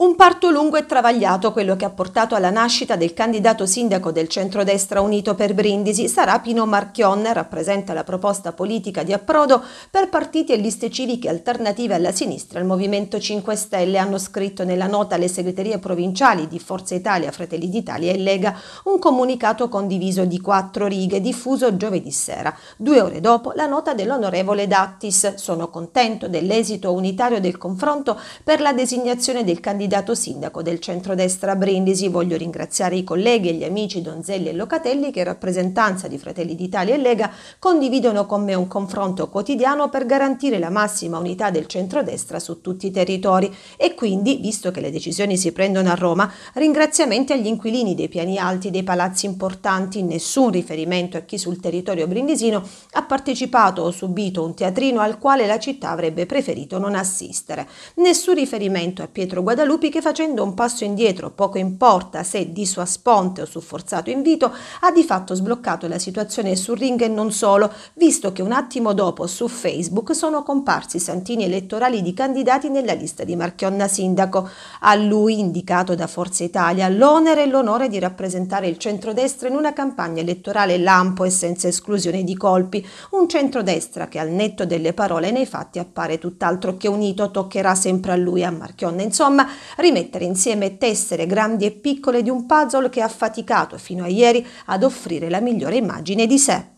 Un parto lungo e travagliato, quello che ha portato alla nascita del candidato sindaco del centrodestra unito per Brindisi, sarà Pino Marchion, rappresenta la proposta politica di approdo per partiti e liste civiche alternative alla sinistra e al Movimento 5 Stelle, hanno scritto nella nota le segreterie provinciali di Forza Italia, Fratelli d'Italia e Lega, un comunicato condiviso di quattro righe diffuso giovedì sera. Due ore dopo la nota dell'onorevole Dattis. Sono contento dell'esito unitario del confronto per la designazione del candidato candidato sindaco del centrodestra Brindisi. Voglio ringraziare i colleghi e gli amici Donzelli e Locatelli che in rappresentanza di Fratelli d'Italia e Lega condividono con me un confronto quotidiano per garantire la massima unità del centrodestra su tutti i territori e quindi, visto che le decisioni si prendono a Roma, ringraziamenti agli inquilini dei piani alti dei palazzi importanti, nessun riferimento a chi sul territorio brindisino ha partecipato o subito un teatrino al quale la città avrebbe preferito non assistere. Nessun riferimento a Pietro Guadalupe Lupi che facendo un passo indietro, poco importa se di sua sponte o su forzato invito, ha di fatto sbloccato la situazione sul ring e non solo, visto che un attimo dopo su Facebook sono comparsi santini elettorali di candidati nella lista di Marchionna Sindaco. A lui, indicato da Forza Italia, l'onere e l'onore di rappresentare il centrodestra in una campagna elettorale lampo e senza esclusione di colpi, un centrodestra che al netto delle parole nei fatti appare tutt'altro che unito, toccherà sempre a lui a Marchionna Insomma, rimettere insieme tessere grandi e piccole di un puzzle che ha faticato fino a ieri ad offrire la migliore immagine di sé.